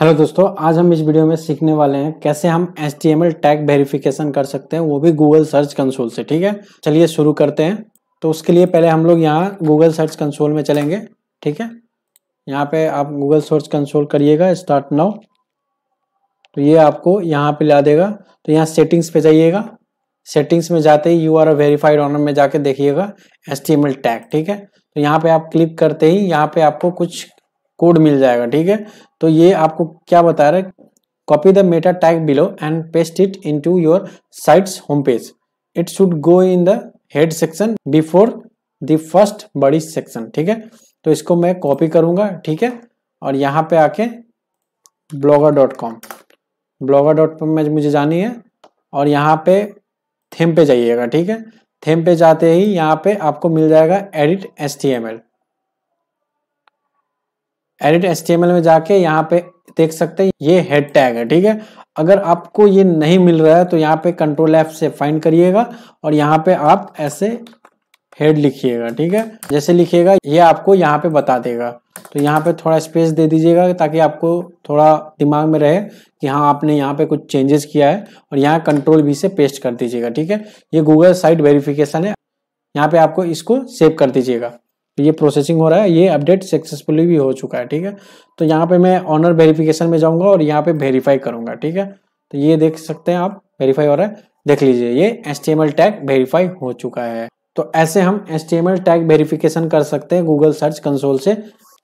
hello दोस्तों आज हम इस वीडियो में सीखने वाले हैं कैसे हम एच टैग वेरीफिकेशन कर सकते हैं वो भी गूगल सर्च कंसोल से ठीक है चलिए शुरू करते हैं तो उसके लिए पहले हम लोग यहाँ गूगल सर्च कंसोल में चलेंगे ठीक है यहाँ पे आप गूगल सर्च कंसोल करिएगा स्टार्ट नाउ तो ये आपको यहाँ पे ला देगा तो यहाँ सेटिंग्स पे जाइएगा सेटिंग्स में जाते ही you are a verified owner में जाके देखिएगा H T M L tag ठीक है तो यहाँ पे आप क्लिक करते ही यहाँ पे आपको कुछ कोड मिल जाएगा ठीक है तो ये आपको क्या बता रहा है copy the meta tag below and paste it into your site's home page it should go in the head section before the first body section ठीक है तो इसको मैं कॉपी करूंगा ठीक है और यहाँ पे आके Blogger dot com Blogger dot com में मुझे जानी है और यहाँ पे थेम पे जाइएगा ठीक है थेम पे जाते ही यहाँ पे आपको मिल जाएगा edit H T M L edit L में जाके यहाँ पे देख सकते हैं ये हेड टैग है ठीक है अगर आपको ये नहीं मिल रहा है तो यहाँ पे कंट्रोल एफ से फाइंड करिएगा और यहाँ पे आप ऐसे हेड लिखिएगा ठीक है जैसे लिखिएगा ये आपको यहाँ पे बता देगा तो यहाँ पे थोड़ा स्पेस दे दीजिएगा ताकि आपको थोड़ा दिमाग में रहे कि हाँ आपने यहाँ पे कुछ चेंजेस किया है और यहाँ कंट्रोल भी से पेस्ट कर दीजिएगा ठीक है ये गूगल साइट वेरिफिकेशन है यहाँ पे आपको इसको सेव कर दीजिएगा तो ये प्रोसेसिंग हो रहा है ये अपडेट सक्सेसफुली भी हो चुका है ठीक है तो यहाँ पे मैं ऑनर वेरिफिकेशन में जाऊँगा और यहाँ पे वेरीफाई करूँगा ठीक है तो ये देख सकते हैं आप वेरीफाई हो रहा है देख लीजिए ये एस टैग वेरीफाई हो चुका है तो ऐसे हम एस टैग वेरीफिकेशन कर सकते हैं गूगल सर्च कंसोल से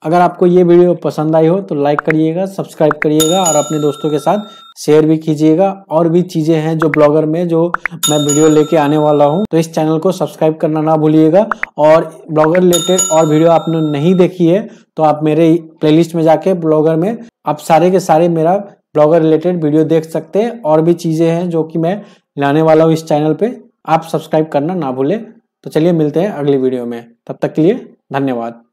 अगर आपको ये वीडियो पसंद आई हो तो लाइक करिएगा सब्सक्राइब करिएगा और अपने दोस्तों के साथ शेयर भी कीजिएगा और भी चीज़ें हैं जो ब्लॉगर में जो मैं वीडियो लेके आने वाला हूँ तो इस चैनल को सब्सक्राइब करना ना भूलिएगा और ब्लॉगर रिलेटेड और वीडियो आपने नहीं देखी है तो आप मेरे प्लेलिस्ट में जाके ब्लॉगर में आप सारे के सारे मेरा ब्लॉगर रिलेटेड वीडियो देख सकते हैं और भी चीज़ें हैं जो कि मैं लाने वाला हूँ इस चैनल पर आप सब्सक्राइब करना ना भूलें तो चलिए मिलते हैं अगली वीडियो में तब तक के लिए धन्यवाद